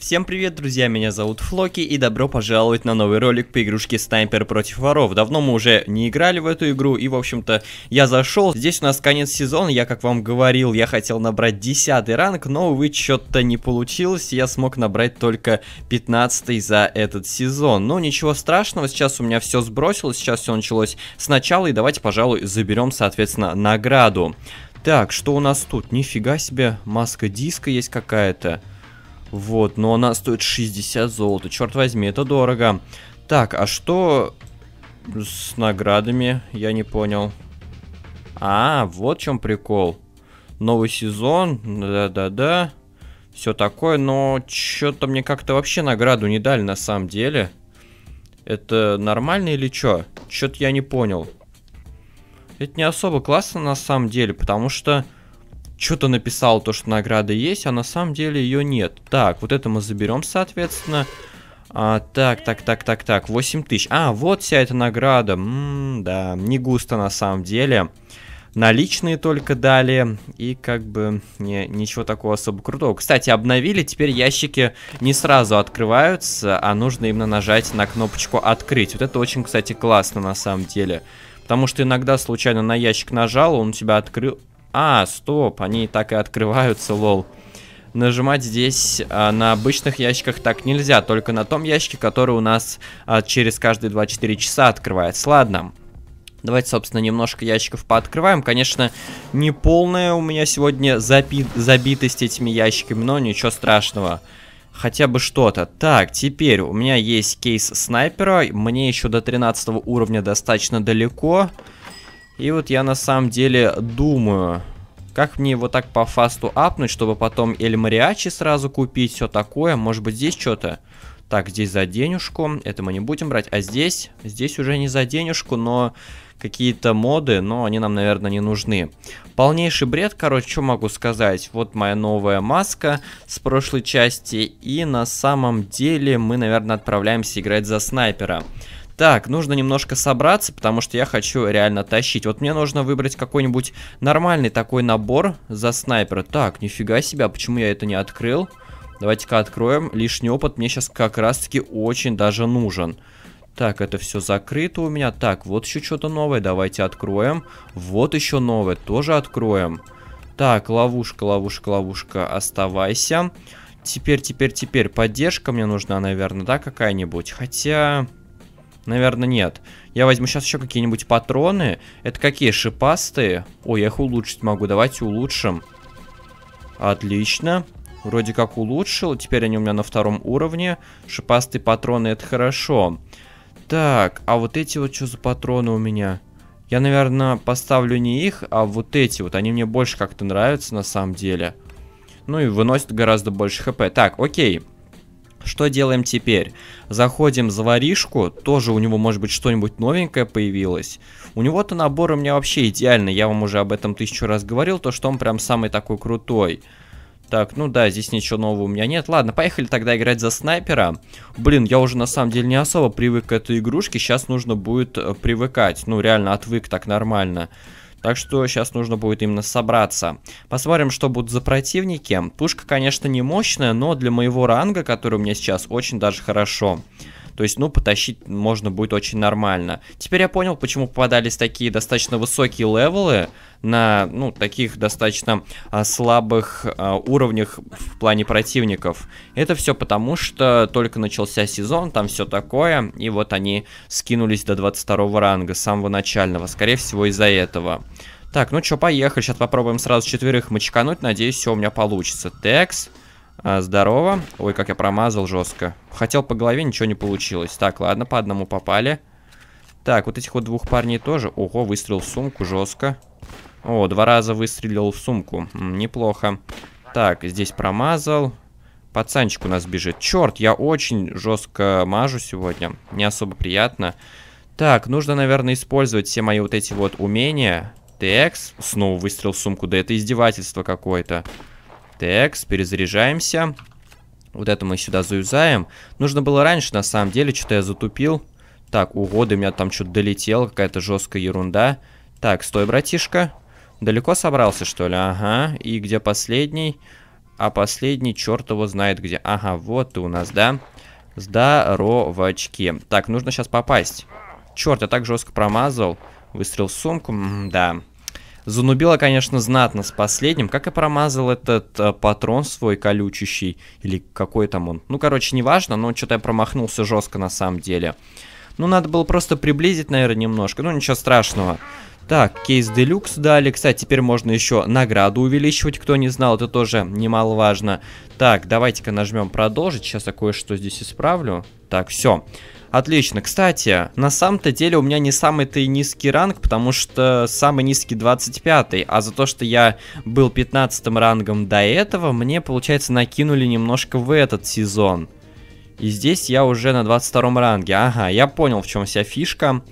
Всем привет, друзья, меня зовут Флоки, и добро пожаловать на новый ролик по игрушке Снайпер против воров. Давно мы уже не играли в эту игру, и, в общем-то, я зашел. Здесь у нас конец сезона, я, как вам говорил, я хотел набрать 10 ранг, но, увы, что-то не получилось, я смог набрать только 15 за этот сезон. Но ну, ничего страшного, сейчас у меня все сбросилось, сейчас все началось сначала, и давайте, пожалуй, заберем, соответственно, награду. Так, что у нас тут? Нифига себе, маска диска есть какая-то. Вот, но она стоит 60 золота. Черт возьми, это дорого. Так, а что с наградами? Я не понял. А, вот в чем прикол. Новый сезон, да-да-да. Все такое, но что-то мне как-то вообще награду не дали на самом деле. Это нормально или что? Что-то я не понял. Это не особо классно на самом деле, потому что что-то написал, то, что награда есть, а на самом деле ее нет. Так, вот это мы заберем, соответственно. А, так, так, так, так, так, 8 тысяч. А, вот вся эта награда. М -м, да, не густо на самом деле. Наличные только дали, и как бы не, ничего такого особо крутого. Кстати, обновили, теперь ящики не сразу открываются, а нужно именно нажать на кнопочку «Открыть». Вот это очень, кстати, классно на самом деле. Потому что иногда случайно на ящик нажал, он у тебя открыл, а, стоп, они так и открываются, лол. Нажимать здесь а, на обычных ящиках так нельзя, только на том ящике, который у нас а, через каждые 24 часа открывается. Ладно, Давайте, собственно, немножко ящиков пооткрываем. Конечно, не полная у меня сегодня заби забитость этими ящиками, но ничего страшного. Хотя бы что-то. Так, теперь у меня есть кейс снайпера. Мне еще до 13 уровня достаточно Далеко. И вот я на самом деле думаю, как мне его так по фасту апнуть, чтобы потом Эль Мариачи сразу купить, все такое. Может быть здесь что-то... Так, здесь за денежку, это мы не будем брать. А здесь, здесь уже не за денежку, но какие-то моды, но они нам, наверное, не нужны. Полнейший бред, короче, что могу сказать. Вот моя новая маска с прошлой части. И на самом деле мы, наверное, отправляемся играть за снайпера. Так, нужно немножко собраться, потому что я хочу реально тащить. Вот мне нужно выбрать какой-нибудь нормальный такой набор за снайпера. Так, нифига себе, а почему я это не открыл? Давайте-ка откроем. Лишний опыт мне сейчас как раз-таки очень даже нужен. Так, это все закрыто у меня. Так, вот еще что-то новое. Давайте откроем. Вот еще новое. Тоже откроем. Так, ловушка, ловушка, ловушка. Оставайся. Теперь, теперь, теперь. Поддержка мне нужна, наверное, да, какая-нибудь? Хотя... Наверное, нет. Я возьму сейчас еще какие-нибудь патроны. Это какие? Шипастые? Ой, я их улучшить могу. Давайте улучшим. Отлично. Вроде как улучшил. Теперь они у меня на втором уровне. Шипастые патроны, это хорошо. Так, а вот эти вот что за патроны у меня? Я, наверное, поставлю не их, а вот эти вот. Они мне больше как-то нравятся на самом деле. Ну и выносят гораздо больше хп. Так, окей. Окей. Что делаем теперь? Заходим за воришку, тоже у него может быть что-нибудь новенькое появилось. У него-то набор у меня вообще идеальный, я вам уже об этом тысячу раз говорил, то что он прям самый такой крутой. Так, ну да, здесь ничего нового у меня нет. Ладно, поехали тогда играть за снайпера. Блин, я уже на самом деле не особо привык к этой игрушке. Сейчас нужно будет э, привыкать. Ну, реально, отвык так нормально. Нормально. Так что сейчас нужно будет именно собраться. Посмотрим, что будут за противники. Пушка, конечно, не мощная, но для моего ранга, который у меня сейчас, очень даже хорошо. То есть, ну, потащить можно будет очень нормально. Теперь я понял, почему попадались такие достаточно высокие левелы на, ну, таких достаточно а, слабых а, уровнях в плане противников. Это все потому, что только начался сезон, там все такое, и вот они скинулись до 22 ранга, самого начального, скорее всего, из-за этого. Так, ну что, поехали, сейчас попробуем сразу четверых мочекануть, надеюсь, все у меня получится. Текс. А, здорово. Ой, как я промазал жестко. Хотел по голове, ничего не получилось. Так, ладно, по одному попали. Так, вот этих вот двух парней тоже. Ого, выстрелил в сумку жестко. О, два раза выстрелил в сумку. М, неплохо. Так, здесь промазал. Пацанчик у нас бежит. Черт, я очень жестко мажу сегодня. Не особо приятно. Так, нужно, наверное, использовать все мои вот эти вот умения. Текс. Снова выстрел в сумку. Да это издевательство какое-то. Текс, перезаряжаемся. Вот это мы сюда заюзаем. Нужно было раньше, на самом деле, что-то я затупил. Так, угоды, у меня там что-то долетело, какая-то жесткая ерунда. Так, стой, братишка. Далеко собрался, что ли? Ага, и где последний? А последний черт его знает где. Ага, вот ты у нас, да? Здоровочки. Так, нужно сейчас попасть. Черт, я так жестко промазал. Выстрел в сумку, М м-м, да. Занубило, конечно, знатно с последним. Как и промазал этот э, патрон свой колючий или какой там он. Ну, короче, неважно, но что-то я промахнулся жестко на самом деле. Ну, надо было просто приблизить, наверное, немножко. Ну, ничего страшного. Так, кейс делюкс дали. Кстати, теперь можно еще награду увеличивать, кто не знал, это тоже немаловажно. Так, давайте-ка нажмем продолжить. Сейчас я кое-что здесь исправлю. Так, все. Все. Отлично. Кстати, на самом-то деле у меня не самый-то и низкий ранг, потому что самый низкий 25 а за то, что я был 15 рангом до этого, мне, получается, накинули немножко в этот сезон. И здесь я уже на 22 ранге. Ага, я понял, в чем вся фишка.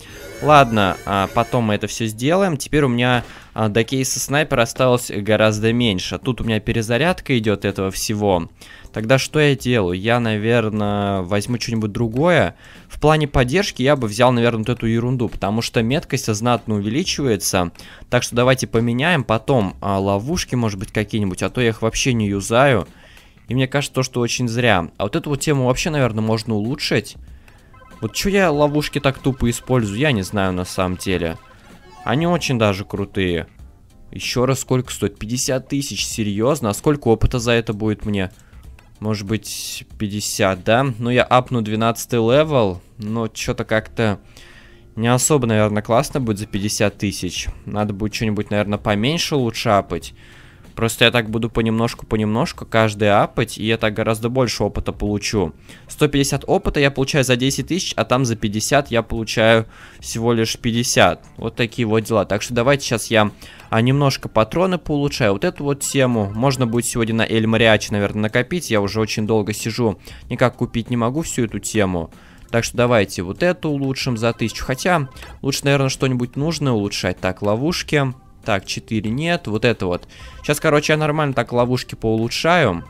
Ладно, а потом мы это все сделаем. Теперь у меня а, до кейса снайпера осталось гораздо меньше. Тут у меня перезарядка идет этого всего. Тогда что я делаю? Я, наверное, возьму что-нибудь другое. В плане поддержки я бы взял, наверное, вот эту ерунду, потому что меткость знатно увеличивается. Так что давайте поменяем. Потом а, ловушки, может быть, какие-нибудь, а то я их вообще не юзаю. И мне кажется, то, что очень зря. А вот эту вот тему вообще, наверное, можно улучшить. Вот что я ловушки так тупо использую, я не знаю на самом деле. Они очень даже крутые. Еще раз, сколько стоит? 50 тысяч, серьезно? А сколько опыта за это будет мне? может быть, 50, да? Ну, я апну 12 левел, но что-то как-то не особо, наверное, классно будет за 50 тысяч. Надо будет что-нибудь, наверное, поменьше лучше апать. Просто я так буду понемножку-понемножку каждый апать, и я так гораздо больше опыта получу. 150 опыта я получаю за 10 тысяч, а там за 50 я получаю всего лишь 50. Вот такие вот дела. Так что давайте сейчас я а, немножко патроны получаю. Вот эту вот тему можно будет сегодня на Эль Мариачи, наверное, накопить. Я уже очень долго сижу, никак купить не могу всю эту тему. Так что давайте вот эту улучшим за тысячу. Хотя лучше, наверное, что-нибудь нужное улучшать. Так, Ловушки. Так, 4 нет, вот это вот. Сейчас, короче, я нормально так ловушки поулучшаю,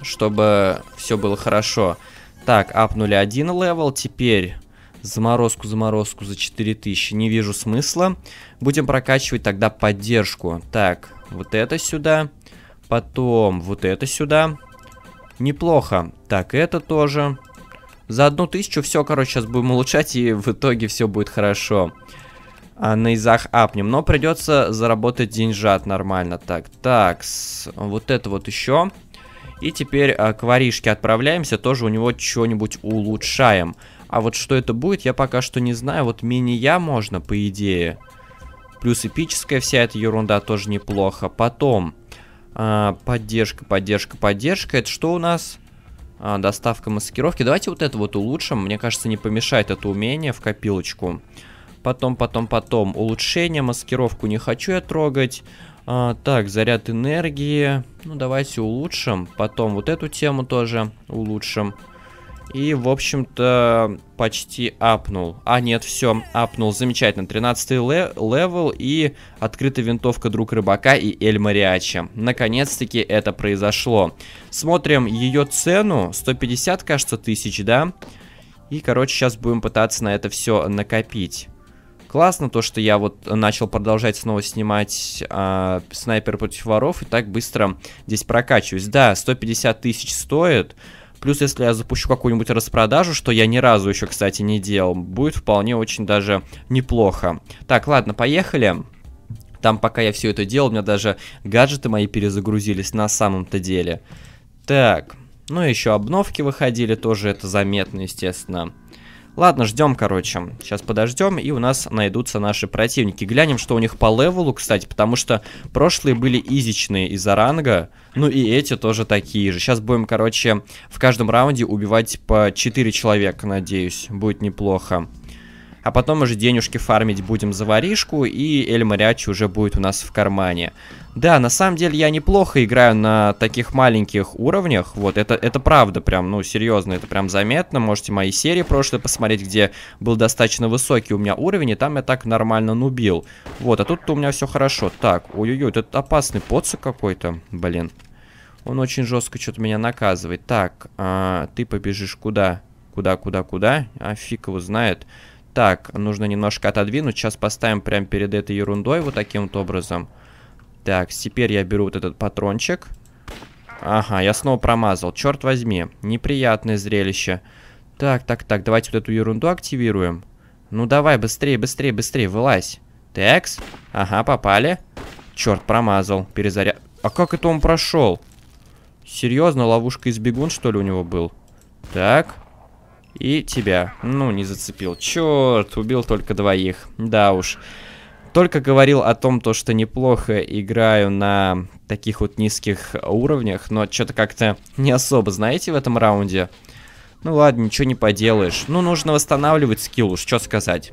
чтобы все было хорошо. Так, апнули один левел, теперь заморозку, заморозку за 4000, не вижу смысла. Будем прокачивать тогда поддержку. Так, вот это сюда, потом вот это сюда. Неплохо. Так, это тоже. За одну тысячу все, короче, сейчас будем улучшать, и в итоге все будет хорошо. Хорошо а, на изах апнем. Но придется заработать деньжат нормально. Так, так, с, вот это вот еще. И теперь а, к воришке отправляемся, тоже у него что-нибудь улучшаем. А вот что это будет, я пока что не знаю. Вот мини-я можно, по идее. Плюс эпическая вся эта ерунда тоже неплохо. Потом, а, поддержка, поддержка, поддержка. Это что у нас? А, доставка маскировки. Давайте вот это вот улучшим. Мне кажется, не помешает это умение в копилочку. Потом, потом, потом. Улучшение, маскировку не хочу я трогать. А, так, заряд энергии. Ну, давайте улучшим. Потом вот эту тему тоже улучшим. И, в общем-то, почти апнул. А, нет, все, апнул. Замечательно. 13 ле левел и открытая винтовка Друг Рыбака и Эль Мариачи. Наконец-таки это произошло. Смотрим ее цену. 150, кажется, тысяч, да? И, короче, сейчас будем пытаться на это все накопить классно то, что я вот начал продолжать снова снимать э, «Снайпер против воров» и так быстро здесь прокачиваюсь. Да, 150 тысяч стоит, плюс если я запущу какую-нибудь распродажу, что я ни разу еще, кстати, не делал, будет вполне очень даже неплохо. Так, ладно, Поехали. Там, пока я все это делал, у меня даже гаджеты мои перезагрузились на самом-то деле. Так, ну еще обновки выходили, тоже это заметно, естественно. Ладно, ждем, короче. Сейчас подождем, и у нас найдутся наши противники. Глянем, что у них по левелу, кстати, потому что прошлые были изичные из-за ранга. Ну и эти тоже такие же. Сейчас будем, короче, в каждом раунде убивать по 4 человека, надеюсь. Будет неплохо а потом уже денежки фармить будем за воришку, и Эль уже будет у нас в кармане. Да, на самом деле я неплохо играю на таких маленьких уровнях, вот, это, это правда прям, ну, серьезно, это прям заметно, можете мои серии прошлые посмотреть, где был достаточно высокий у меня уровень, и там я так нормально нубил. Вот, а тут у меня все хорошо. Так, ой-ой-ой, этот опасный поцик какой-то, блин. Он очень жестко что-то меня наказывает. Так, а, ты побежишь куда? Куда, куда, куда? А фиг его знает. Так, нужно немножко отодвинуть. Сейчас поставим прямо перед этой ерундой вот таким вот образом. Так, теперь я беру вот этот патрончик. Ага, я снова промазал. Черт возьми, неприятное зрелище. Так, так, так, давайте вот эту ерунду активируем. Ну давай, быстрее, быстрее, быстрее, вылазь. Текс. Ага, попали. Черт, промазал. Перезаряд... А как это он прошел? Серьезно, ловушка из бегун, что ли, у него был? Так. И тебя. Ну, не зацепил. Черт, убил только двоих. Да уж. Только говорил о том, то, что неплохо играю на таких вот низких уровнях, но что-то как-то не особо, знаете, в этом раунде. Ну ладно, ничего не поделаешь. Ну, нужно восстанавливать скилл уж, что сказать.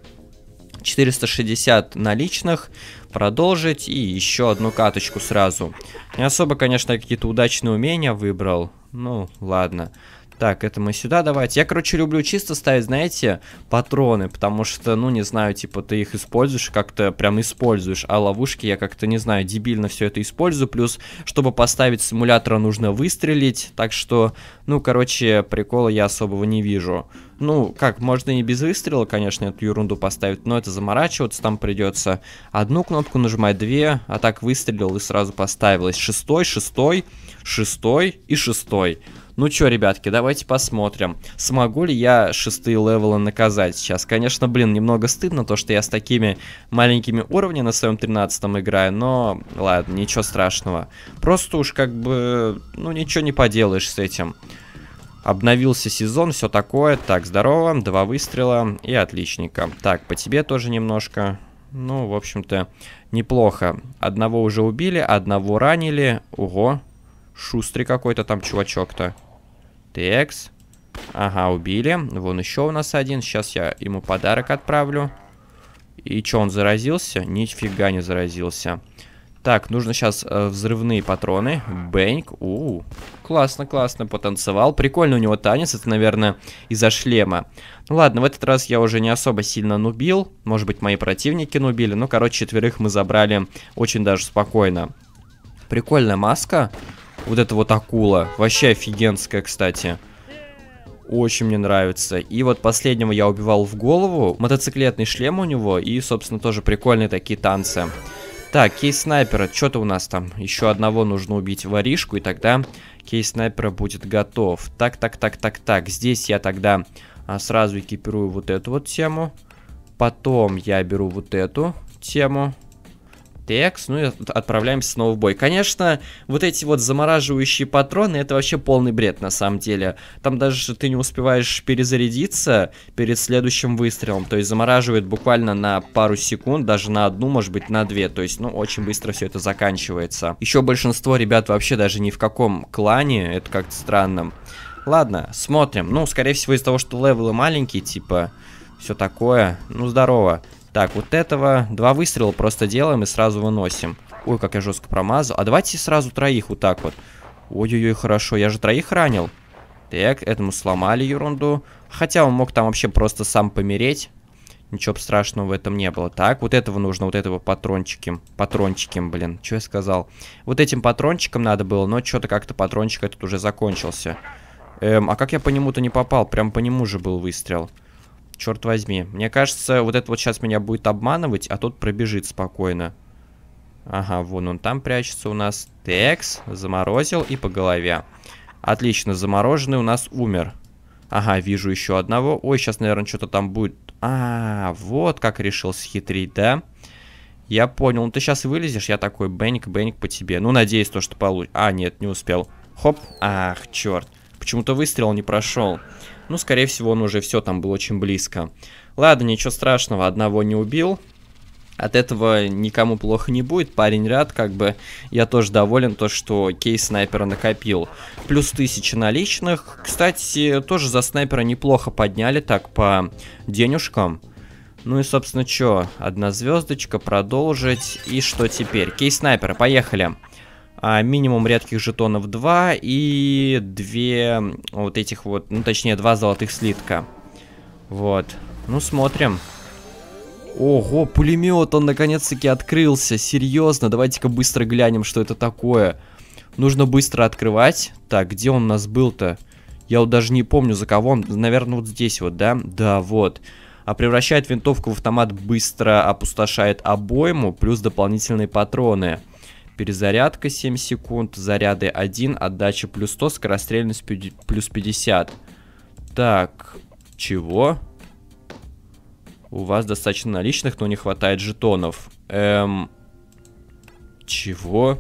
460 наличных, продолжить и еще одну каточку сразу. Не особо, конечно, какие-то удачные умения выбрал. Ну, ладно. Так, это мы сюда давайте. Я, короче, люблю чисто ставить, знаете, патроны, потому что, ну, не знаю, типа, ты их используешь, как-то прям используешь, а ловушки я как-то, не знаю, дебильно все это использую, плюс, чтобы поставить симулятора, нужно выстрелить, так что, ну, короче, прикола я особого не вижу. Ну, как, можно и без выстрела, конечно, эту ерунду поставить, но это заморачиваться там придется. Одну кнопку нажимать, две, а так выстрелил и сразу поставилось. Шестой, шестой, шестой и шестой. Ну чё, ребятки, давайте посмотрим, смогу ли я шестые левелы наказать сейчас. Конечно, блин, немного стыдно то, что я с такими маленькими уровнями на своем тринадцатом играю, но ладно, ничего страшного. Просто уж как бы, ну ничего не поделаешь с этим. Обновился сезон, все такое. Так, здорово, два выстрела и отличненько. Так, по тебе тоже немножко. Ну, в общем-то, неплохо. Одного уже убили, одного ранили. Ого, шустрый какой-то там чувачок-то. Текс. Ага, убили. Вон еще у нас один. Сейчас я ему подарок отправлю. И что, он заразился? Нифига не заразился. Так, нужно сейчас э, взрывные патроны. Бэнк. У, У, классно, классно, потанцевал. Прикольно у него танец, это, наверное, из-за шлема. Ну ладно, в этот раз я уже не особо сильно нубил. Может быть, мои противники нубили. Ну, короче, четверых мы забрали очень даже спокойно. Прикольная маска. Вот эта вот акула. Вообще офигенская, кстати. Очень мне нравится. И вот последнего я убивал в голову. Мотоциклетный шлем у него. И, собственно, тоже прикольные такие танцы. Так, кейс снайпера. Что-то у нас там. Еще одного нужно убить воришку. И тогда кейс снайпера будет готов. Так, так, так, так, так. Здесь я тогда а, сразу экипирую вот эту вот тему. Потом я беру вот эту тему. Т.е.кс, ну и отправляемся снова в бой. Конечно, вот эти вот замораживающие патроны, это вообще полный бред на самом деле. Там даже ты не успеваешь перезарядиться перед следующим выстрелом, то есть замораживает буквально на пару секунд, даже на одну, может быть, на две, то есть, ну, очень быстро все это заканчивается. Еще большинство ребят вообще даже ни в каком клане, это как-то странно. Ладно, смотрим. Ну, скорее всего, из-за того, что левелы маленькие, типа, все такое. Ну, здорово. Так, вот этого два выстрела просто делаем и сразу выносим. Ой, как я жестко промазал. А давайте сразу троих вот так вот. Ой-ой-ой, хорошо. Я же троих ранил. Так, этому сломали ерунду. Хотя он мог там вообще просто сам помереть. Ничего страшного в этом не было. Так, вот этого нужно, вот этого патрончиком. Патрончиком, блин, что я сказал? Вот этим патрончиком надо было, но что-то как-то патрончик этот уже закончился. Эм, а как я по нему-то не попал? Прям по нему же был выстрел. Черт возьми. Мне кажется, вот это вот сейчас меня будет обманывать, а тот пробежит спокойно. Ага, вон он там прячется у нас. Текс, заморозил и по голове. Отлично, замороженный у нас умер. Ага, вижу еще одного. Ой, сейчас, наверное, что-то там будет. А, вот как решил схитрить, да? Я понял. Ну, ты сейчас вылезешь, я такой, бэник, бэник по тебе. Ну, надеюсь, то, что получ... А, нет, не успел. Хоп. Ах, черт. Почему-то выстрел не прошел. Ну, скорее всего, он уже все там был очень близко. Ладно, ничего страшного, одного не убил. От этого никому плохо не будет, парень рад, как бы я тоже доволен, то, что кейс снайпера накопил. Плюс тысяча наличных, кстати, тоже за снайпера неплохо подняли, так, по денежкам. Ну и, собственно, что, одна звездочка, продолжить, и что теперь? Кейс снайпера, поехали. Поехали а, минимум редких жетонов 2 и 2 вот этих вот, ну точнее 2 золотых слитка. Вот. Ну смотрим. Ого, пулемет, он наконец-таки открылся, серьезно, давайте-ка быстро глянем, что это такое. Нужно быстро открывать. Так, где он у нас был-то? Я вот даже не помню, за кого он, наверное, вот здесь вот, да? Да, вот. А превращает винтовку в автомат быстро, опустошает обойму, плюс дополнительные патроны перезарядка 7 секунд, заряды 1, отдача плюс 100, скорострельность плюс 50. Так, чего? У вас достаточно наличных, но не хватает жетонов. Эм... Чего?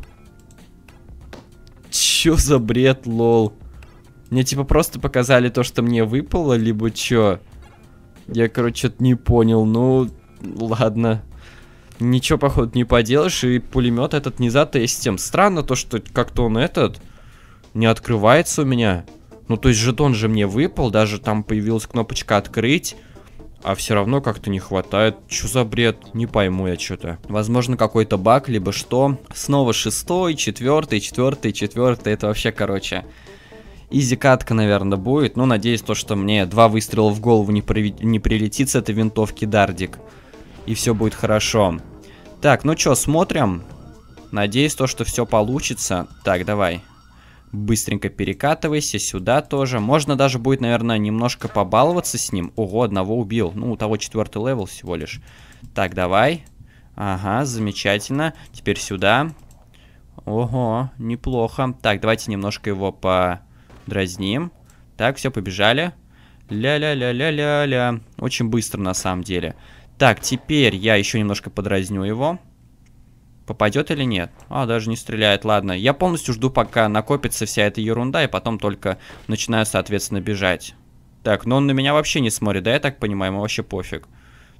Чё за бред, лол? Мне типа просто показали то, что мне выпало, либо чё? Я, короче, не понял. Ну, ладно ничего, походу, не поделаешь, и пулемет этот не затестим. Странно то, что как-то он этот не открывается у меня. Ну, то есть жетон же мне выпал, даже там появилась кнопочка «Открыть», а все равно как-то не хватает. Чё за бред? Не пойму я что-то. Возможно, какой-то баг, либо что. Снова шестой, четвертый, четвертый, четвертый. Это вообще, короче, изи-катка, наверное, будет. Ну, надеюсь, то, что мне два выстрела в голову не, при... не прилетит с этой винтовки Дардик и все будет хорошо. Так, ну что, смотрим. Надеюсь, то, что все получится. Так, давай. Быстренько перекатывайся сюда тоже. Можно даже будет, наверное, немножко побаловаться с ним. Ого, одного убил. Ну, у того четвертый левел всего лишь. Так, давай. Ага, замечательно. Теперь сюда. Ого, неплохо. Так, давайте немножко его подразним. Так, все, побежали. Ля-ля-ля-ля-ля-ля. Очень быстро, на самом деле. Так, теперь я еще немножко подразню его. Попадет или нет? А, даже не стреляет, ладно. Я полностью жду, пока накопится вся эта ерунда, и потом только начинаю, соответственно, бежать. Так, но он на меня вообще не смотрит, да, я так понимаю, ему вообще пофиг.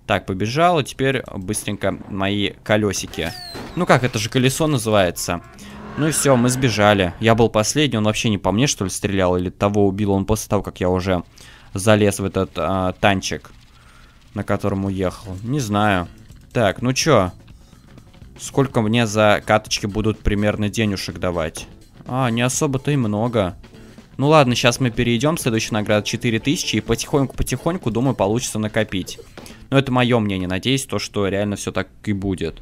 Так, побежал, и теперь быстренько мои колесики. Ну как, это же колесо называется. Ну и все, мы сбежали. Я был последний, он вообще не по мне, что ли, стрелял, или того убил он после того, как я уже залез в этот э, танчик на котором уехал. Не знаю. Так, ну чё? Сколько мне за каточки будут примерно денежек давать? А, не особо-то и много. Ну ладно, сейчас мы перейдем. Следующая награда 4000. И потихоньку-потихоньку, думаю, получится накопить. Но это мое мнение. Надеюсь, то, что реально все так и будет.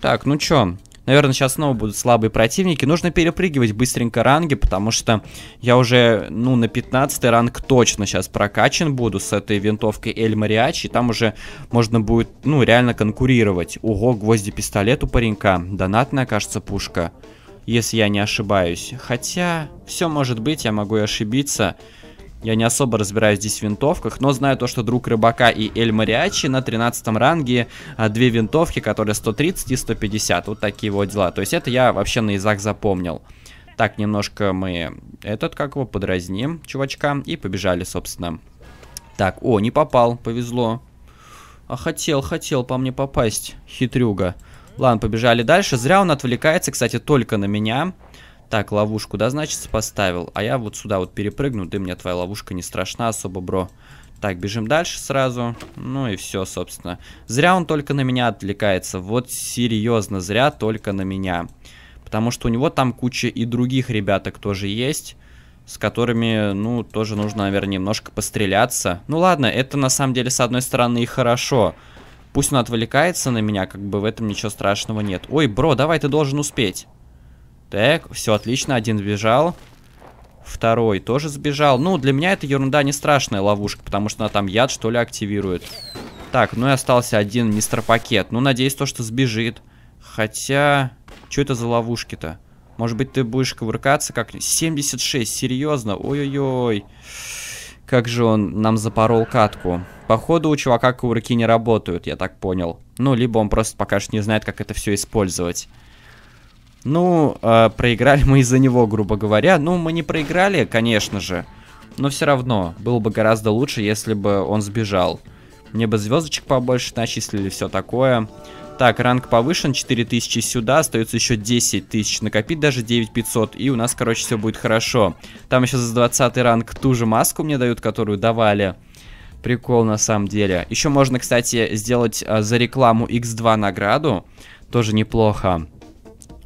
Так, ну чё? Наверное, сейчас снова будут слабые противники. Нужно перепрыгивать быстренько ранги, потому что я уже, ну, на 15 ранг точно сейчас прокачан буду с этой винтовкой Эль Мариачи. Там уже можно будет, ну, реально конкурировать. Ого, гвозди пистолет у паренька. Донатная, кажется, пушка. Если я не ошибаюсь. Хотя, все может быть, я могу и ошибиться. Я не особо разбираюсь здесь в винтовках, но знаю то, что друг рыбака и Эль Мариачи на 13 ранге а, две винтовки, которые 130 и 150. Вот такие вот дела. То есть это я вообще на язык запомнил. Так, немножко мы этот, как его, подразним чувачка. И побежали, собственно. Так, о, не попал, повезло. А хотел, хотел по мне попасть, хитрюга. Ладно, побежали дальше. Зря он отвлекается, кстати, только на меня. Так, ловушку, да, значит, поставил. А я вот сюда вот перепрыгну, ты мне твоя ловушка не страшна особо, бро. Так, бежим дальше сразу. Ну и все, собственно. Зря он только на меня отвлекается. Вот серьезно, зря только на меня. Потому что у него там куча и других ребяток тоже есть с которыми, ну, тоже нужно, наверное, немножко постреляться. Ну ладно, это на самом деле, с одной стороны, и хорошо. Пусть он отвлекается на меня, как бы в этом ничего страшного нет. Ой, бро, давай, ты должен успеть. Так, все отлично, один сбежал. Второй тоже сбежал. Ну, для меня это ерунда не страшная ловушка, потому что она там яд, что ли, активирует. Так, ну и остался один мистер Пакет. Ну, надеюсь, то, что сбежит. Хотя, что это за ловушки-то? Может быть, ты будешь кувыркаться как... 76, серьезно? Ой-ой-ой. Как же он нам запорол катку. Походу, у чувака кувырки не работают, я так понял. Ну, либо он просто пока что не знает, как это все использовать. Ну, э, проиграли мы из-за него, грубо говоря. Ну, мы не проиграли, конечно же. Но все равно, было бы гораздо лучше, если бы он сбежал. Мне бы звездочек побольше начислили, все такое. Так, ранг повышен, 4000 сюда, остается еще 10 тысяч накопить, даже 9500, и у нас, короче, все будет хорошо. Там еще за 20 ранг ту же маску мне дают, которую давали. Прикол на самом деле. Еще можно, кстати, сделать а, за рекламу x2 награду, тоже неплохо.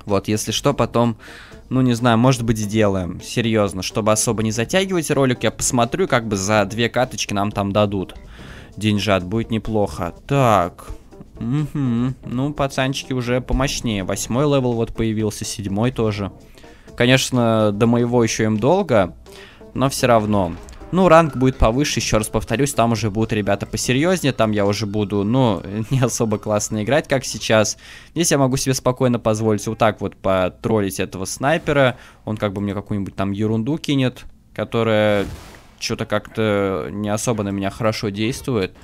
Вот, если что, потом, ну не знаю, может быть сделаем, серьезно, чтобы особо не затягивать ролик, я посмотрю, как бы за две каточки нам там дадут. Деньжат, будет неплохо. Так, угу, ну пацанчики уже помощнее, восьмой левел вот появился, седьмой тоже. Конечно, до моего еще им долго, но все равно. Ну, ранг будет повыше, еще раз повторюсь, там уже будут ребята посерьезнее, там я уже буду, ну, не особо классно играть, как сейчас. Здесь я могу себе спокойно позволить вот так вот потроллить этого снайпера, он как бы мне какую-нибудь там ерунду кинет, которая что-то как-то не особо на меня хорошо действует.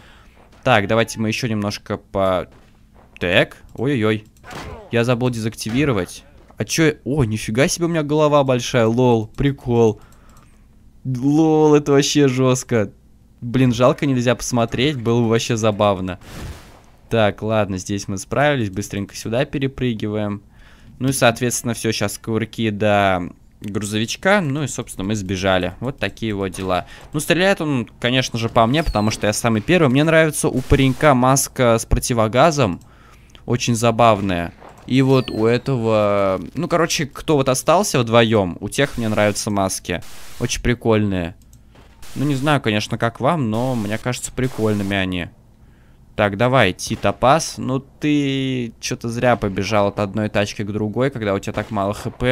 Так, давайте мы еще немножко по... Так, ой-ой-ой, я забыл дезактивировать. А чё... О, нифига себе у меня голова большая, лол, прикол. Прикол. Лол, это вообще жестко. Блин, жалко, нельзя посмотреть, было бы вообще забавно. Так, ладно, здесь мы справились, быстренько сюда перепрыгиваем. Ну и, соответственно, все, сейчас ковырки до грузовичка, ну и, собственно, мы сбежали. Вот такие вот дела. Ну, стреляет он, конечно же, по мне, потому что я самый первый. Мне нравится у паренька маска с противогазом, очень забавная. И вот у этого... Ну, короче, кто вот остался вдвоем, у тех мне нравятся маски. Очень прикольные. Ну, не знаю, конечно, как вам, но мне кажется прикольными они. Так, давай, Титопас. Ну, ты что-то зря побежал от одной тачки к другой, когда у тебя так мало хп.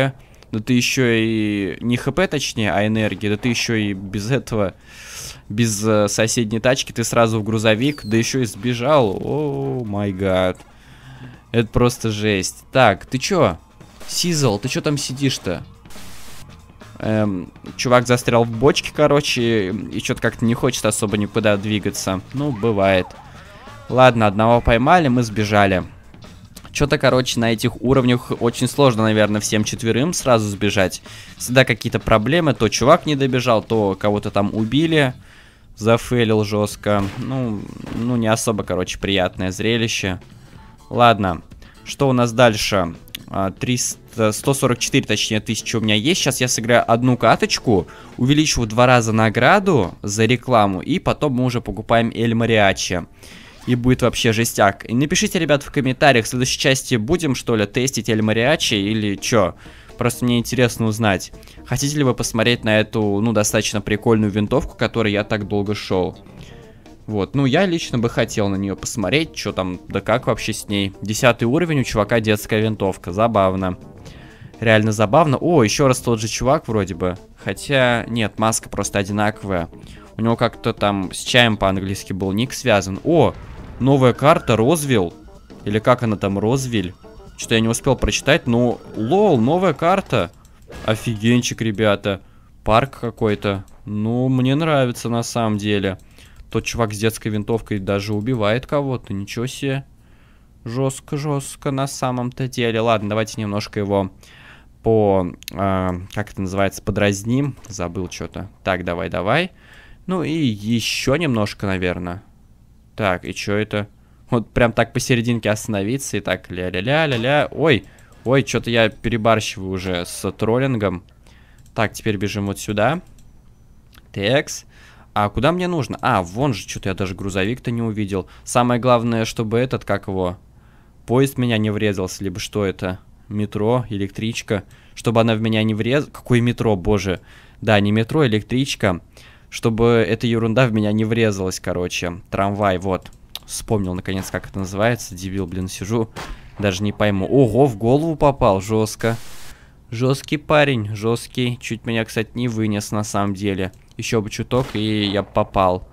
Да ты еще и... Не хп, точнее, а энергии. Да ты еще и без этого... Без э, соседней тачки ты сразу в грузовик, да еще и сбежал. О, май гад. Это просто жесть. Так, ты чё? Сизл, ты чё там сидишь-то? Эм, чувак застрял в бочке, короче, и что-то как-то не хочет особо никуда двигаться. Ну, бывает. Ладно, одного поймали, мы сбежали. Что-то, короче, на этих уровнях очень сложно, наверное, всем четверым сразу сбежать. Всегда какие-то проблемы. То чувак не добежал, то кого-то там убили. Зафейлил жестко. Ну, ну, не особо, короче, приятное зрелище. Ладно, что у нас дальше? 300, а, 144, точнее, тысячи у меня есть. Сейчас я сыграю одну каточку, увеличу в два раза награду за рекламу, и потом мы уже покупаем Эль Мариачи. И будет вообще жестяк. И напишите, ребят, в комментариях, в следующей части будем, что ли, тестить Эль Мариачи или чё? Просто мне интересно узнать, хотите ли вы посмотреть на эту, ну, достаточно прикольную винтовку, которой я так долго шел. Вот, ну я лично бы хотел на нее посмотреть, что там, да как вообще с ней. Десятый уровень у чувака детская винтовка, забавно. Реально забавно. О, еще раз тот же чувак вроде бы. Хотя, нет, маска просто одинаковая. У него как-то там с чаем по-английски был ник связан. О, новая карта, Розвилл. Или как она там, Розвиль? Что-то я не успел прочитать, но... Лол, новая карта. Офигенчик, ребята. Парк какой-то. Ну, мне нравится на самом деле. Тот чувак с детской винтовкой даже убивает кого-то, ничего себе. Жестко-жестко на самом-то деле. Ладно, давайте немножко его по... Э, как это называется? Подразним. Забыл что-то. Так, давай-давай. Ну и еще немножко, наверное. Так, и что это? Вот прям так посерединке остановиться и так ля-ля-ля-ля-ля. Ой, ой, что-то я перебарщиваю уже с троллингом. Так, теперь бежим вот сюда. Текс. А куда мне нужно? А, вон же, что-то я даже грузовик-то не увидел. Самое главное, чтобы этот, как его, поезд меня не врезался, либо что это, метро, электричка, чтобы она в меня не врезалась. Какое метро, боже. Да, не метро, а электричка. Чтобы эта ерунда в меня не врезалась, короче. Трамвай, вот. Вспомнил, наконец, как это называется. Дебил, блин, сижу. Даже не пойму. Ого, в голову попал, жестко. Жесткий парень, жесткий. Чуть меня, кстати, не вынес на самом деле. Еще бы чуток, и я попал.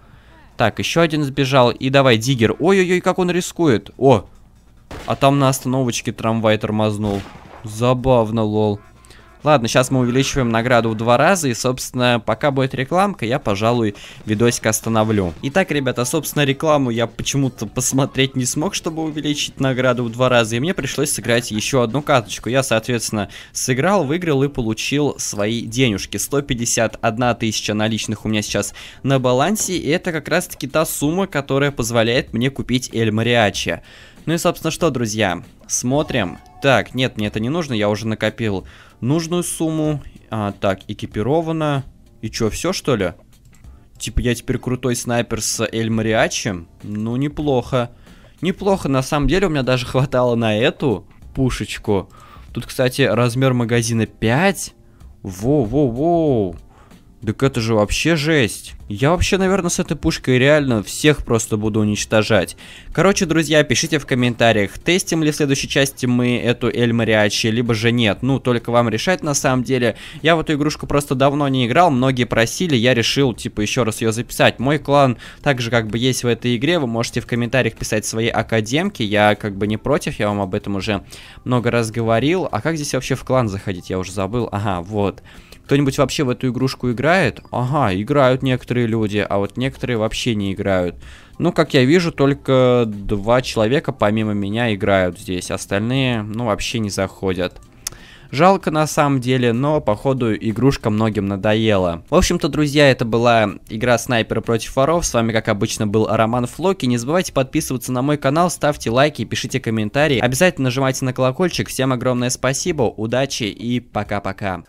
Так, еще один сбежал. И давай, Диггер. Ой-ой-ой, как он рискует. О, а там на остановочке трамвай тормознул. Забавно, лол. Ладно, сейчас мы увеличиваем награду в два раза, и, собственно, пока будет рекламка, я, пожалуй, видосик остановлю. Итак, ребята, собственно, рекламу я почему-то посмотреть не смог, чтобы увеличить награду в два раза, и мне пришлось сыграть еще одну карточку. Я, соответственно, сыграл, выиграл и получил свои денежки. 151 тысяча наличных у меня сейчас на балансе, и это как раз-таки та сумма, которая позволяет мне купить Эль Мариачи. Ну и, собственно, что, друзья, смотрим. Так, нет, мне это не нужно, я уже накопил нужную сумму. А, так, экипировано. И чё, все что ли? Типа я теперь крутой снайпер с Эль Мариачем? Ну, неплохо. Неплохо, на самом деле у меня даже хватало на эту пушечку. Тут, кстати, размер магазина 5. Воу-воу-воу. Так это же вообще жесть. Я вообще, наверное, с этой пушкой реально всех просто буду уничтожать. Короче, друзья, пишите в комментариях, тестим ли в следующей части мы эту Эльмариачи, либо же нет. Ну, только вам решать на самом деле. Я в эту игрушку просто давно не играл, многие просили, я решил, типа, еще раз ее записать. Мой клан также как бы есть в этой игре, вы можете в комментариях писать свои академки, я как бы не против, я вам об этом уже много раз говорил. А как здесь вообще в клан заходить, я уже забыл. Ага, вот. Вот. Кто-нибудь вообще в эту игрушку играет? Ага, играют некоторые люди, а вот некоторые вообще не играют. Ну, как я вижу, только два человека помимо меня играют здесь. Остальные, ну, вообще не заходят. Жалко на самом деле, но походу игрушка многим надоела. В общем-то, друзья, это была игра снайпера против воров. С вами, как обычно, был Роман Флоки. Не забывайте подписываться на мой канал, ставьте лайки, пишите комментарии. Обязательно нажимайте на колокольчик. Всем огромное спасибо, удачи и пока-пока.